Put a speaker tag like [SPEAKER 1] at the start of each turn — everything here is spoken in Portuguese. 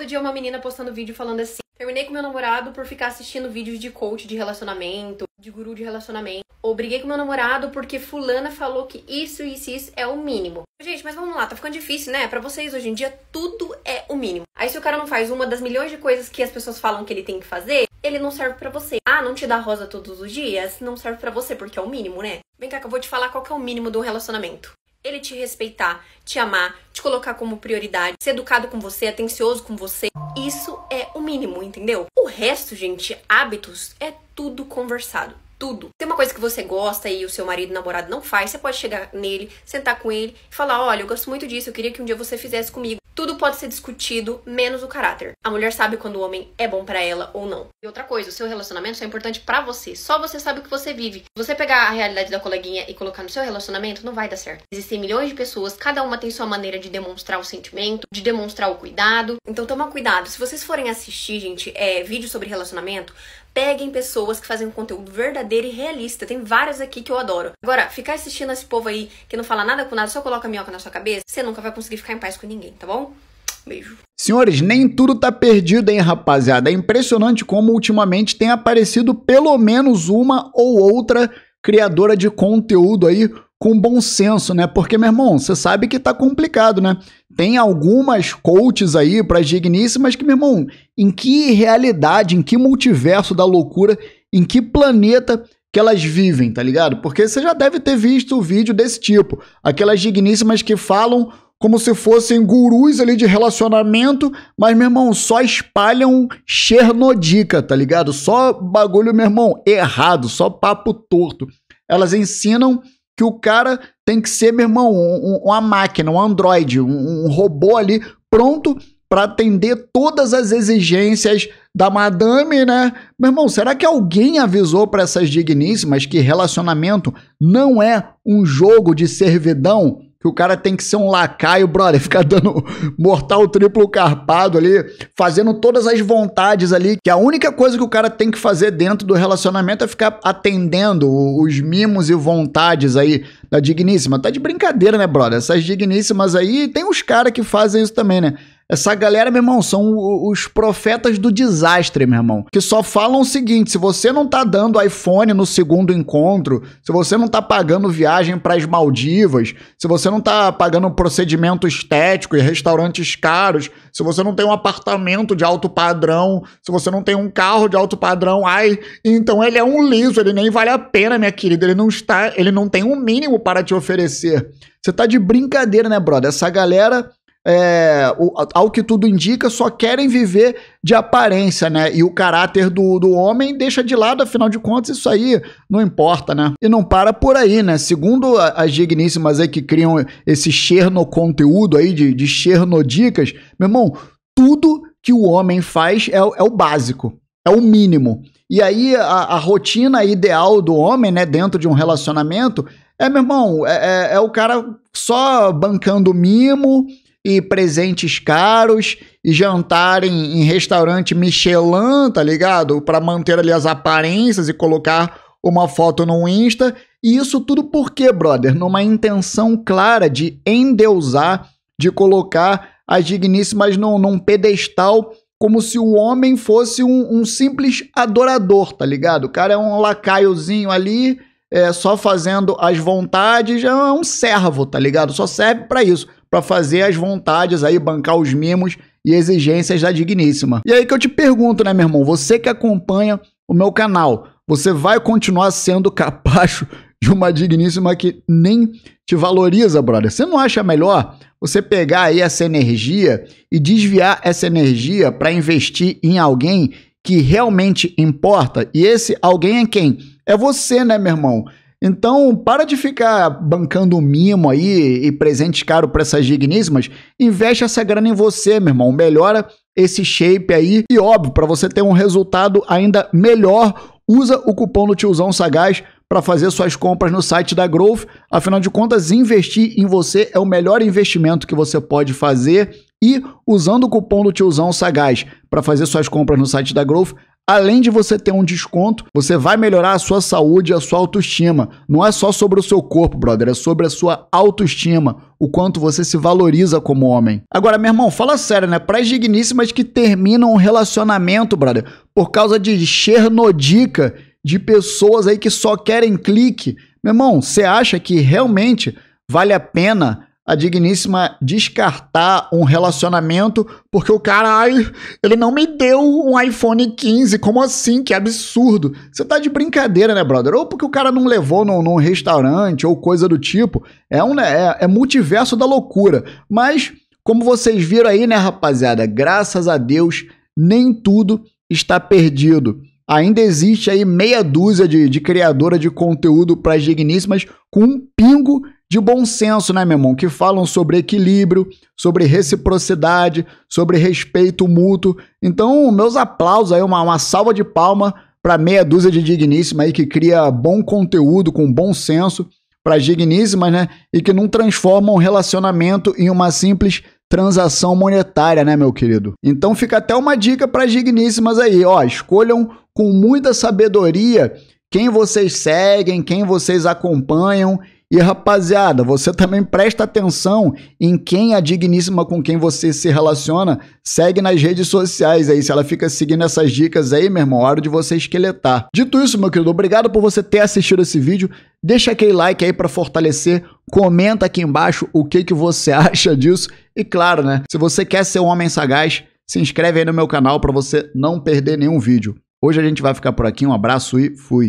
[SPEAKER 1] Todo dia uma menina postando vídeo falando assim: Terminei com meu namorado por ficar assistindo vídeos de coach de relacionamento, de guru de relacionamento. Ou briguei com meu namorado porque fulana falou que isso, e isso é o mínimo. Gente, mas vamos lá, tá ficando difícil, né? Para vocês hoje em dia tudo é o mínimo. Aí se o cara não faz uma das milhões de coisas que as pessoas falam que ele tem que fazer, ele não serve para você. Ah, não te dá rosa todos os dias, não serve para você porque é o mínimo, né? Vem cá que eu vou te falar qual que é o mínimo de um relacionamento. Ele te respeitar, te amar, te colocar como prioridade, ser educado com você, atencioso com você. Isso é o mínimo, entendeu? O resto, gente, hábitos, é tudo conversado tudo. Tem uma coisa que você gosta e o seu marido, namorado não faz, você pode chegar nele, sentar com ele e falar: "Olha, eu gosto muito disso, eu queria que um dia você fizesse comigo". Tudo pode ser discutido, menos o caráter. A mulher sabe quando o homem é bom para ela ou não. E outra coisa, o seu relacionamento só é importante para você. Só você sabe o que você vive. Você pegar a realidade da coleguinha e colocar no seu relacionamento não vai dar certo. Existem milhões de pessoas, cada uma tem sua maneira de demonstrar o sentimento, de demonstrar o cuidado. Então toma cuidado. Se vocês forem assistir, gente, é, vídeo sobre relacionamento, peguem pessoas que fazem um conteúdo verdadeiro e realista. Tem várias aqui que eu adoro. Agora, ficar assistindo esse povo aí que não fala nada com nada, só coloca minhoca na sua cabeça, você nunca vai conseguir ficar em paz com ninguém, tá bom?
[SPEAKER 2] Beijo. Senhores, nem tudo tá perdido, hein, rapaziada? É impressionante como ultimamente tem aparecido pelo menos uma ou outra criadora de conteúdo aí com bom senso, né? Porque, meu irmão, você sabe que tá complicado, né? Tem algumas coaches aí para digníssimas que, meu irmão, em que realidade, em que multiverso da loucura, em que planeta que elas vivem, tá ligado? Porque você já deve ter visto o vídeo desse tipo, aquelas digníssimas que falam como se fossem gurus ali de relacionamento, mas meu irmão, só espalham chernodica, tá ligado? Só bagulho, meu irmão, errado, só papo torto. Elas ensinam que o cara tem que ser, meu irmão, um, um, uma máquina, um androide, um, um robô ali pronto para atender todas as exigências da madame, né? Meu irmão, será que alguém avisou para essas digníssimas que relacionamento não é um jogo de servidão? que o cara tem que ser um lacaio, brother, ficar dando mortal triplo carpado ali, fazendo todas as vontades ali, que a única coisa que o cara tem que fazer dentro do relacionamento é ficar atendendo os mimos e vontades aí da digníssima. Tá de brincadeira, né, brother? Essas digníssimas aí, tem uns caras que fazem isso também, né? Essa galera, meu irmão, são os profetas do desastre, meu irmão. Que só falam o seguinte: se você não tá dando iPhone no segundo encontro, se você não tá pagando viagem para as Maldivas, se você não tá pagando procedimento estético e restaurantes caros, se você não tem um apartamento de alto padrão, se você não tem um carro de alto padrão, ai, então ele é um liso, ele nem vale a pena, minha querida. Ele não está, ele não tem um mínimo para te oferecer. Você tá de brincadeira, né, brother? Essa galera é, ao que tudo indica, só querem viver de aparência, né? E o caráter do, do homem deixa de lado, afinal de contas, isso aí não importa, né? E não para por aí, né? Segundo as digníssimas aí que criam esse cherno conteúdo aí, de, de dicas meu irmão, tudo que o homem faz é, é o básico, é o mínimo. E aí a, a rotina ideal do homem, né, dentro de um relacionamento, é, meu irmão, é, é, é o cara só bancando mimo, e presentes caros e jantar em restaurante Michelin, tá ligado? Para manter ali as aparências e colocar uma foto no Insta. E isso tudo por quê, brother? Numa intenção clara de endeusar, de colocar as digníssimas num, num pedestal, como se o homem fosse um, um simples adorador, tá ligado? O cara é um lacaiozinho ali é, só fazendo as vontades, é um servo, tá ligado? Só serve para isso, para fazer as vontades aí, bancar os mimos e exigências da digníssima. E aí que eu te pergunto, né, meu irmão? Você que acompanha o meu canal, você vai continuar sendo capacho de uma digníssima que nem te valoriza, brother? Você não acha melhor você pegar aí essa energia e desviar essa energia para investir em alguém que realmente importa, e esse alguém é quem? É você, né, meu irmão? Então, para de ficar bancando mimo aí e presente caro para essas digníssimas, investe essa grana em você, meu irmão. Melhora esse shape aí e óbvio, para você ter um resultado ainda melhor, usa o cupom do tiozão sagaz para fazer suas compras no site da Growth. Afinal de contas, investir em você é o melhor investimento que você pode fazer. E usando o cupom do tiozão sagaz para fazer suas compras no site da Growth, além de você ter um desconto, você vai melhorar a sua saúde e a sua autoestima. Não é só sobre o seu corpo, brother, é sobre a sua autoestima, o quanto você se valoriza como homem. Agora, meu irmão, fala sério, né? Para as digníssimas que terminam um relacionamento, brother, por causa de chernodica, de pessoas aí que só querem clique. Meu irmão, você acha que realmente vale a pena a digníssima descartar um relacionamento porque o cara, ai, ele não me deu um iPhone 15, como assim? Que absurdo. Você tá de brincadeira, né, brother? Ou porque o cara não levou num, num restaurante ou coisa do tipo. É um né, é, é multiverso da loucura. Mas, como vocês viram aí, né, rapaziada, graças a Deus, nem tudo está perdido ainda existe aí meia dúzia de, de criadora de conteúdo para as digníssimas com um pingo de bom senso, né, meu irmão? Que falam sobre equilíbrio, sobre reciprocidade, sobre respeito mútuo. Então, meus aplausos aí, uma, uma salva de palma para meia dúzia de digníssima aí que cria bom conteúdo com bom senso para digníssimas, né? E que não transformam um relacionamento em uma simples transação monetária, né, meu querido? Então fica até uma dica para digníssimas aí, ó, escolham com muita sabedoria quem vocês seguem, quem vocês acompanham e rapaziada, você também presta atenção em quem a é digníssima com quem você se relaciona segue nas redes sociais aí. Se ela fica seguindo essas dicas aí, meu irmão, é hora de você esqueletar. Dito isso, meu querido, obrigado por você ter assistido esse vídeo. Deixa aquele like aí para fortalecer, comenta aqui embaixo o que, que você acha disso. E claro, né, se você quer ser um homem sagaz, se inscreve aí no meu canal para você não perder nenhum vídeo. Hoje a gente vai ficar por aqui, um abraço e fui!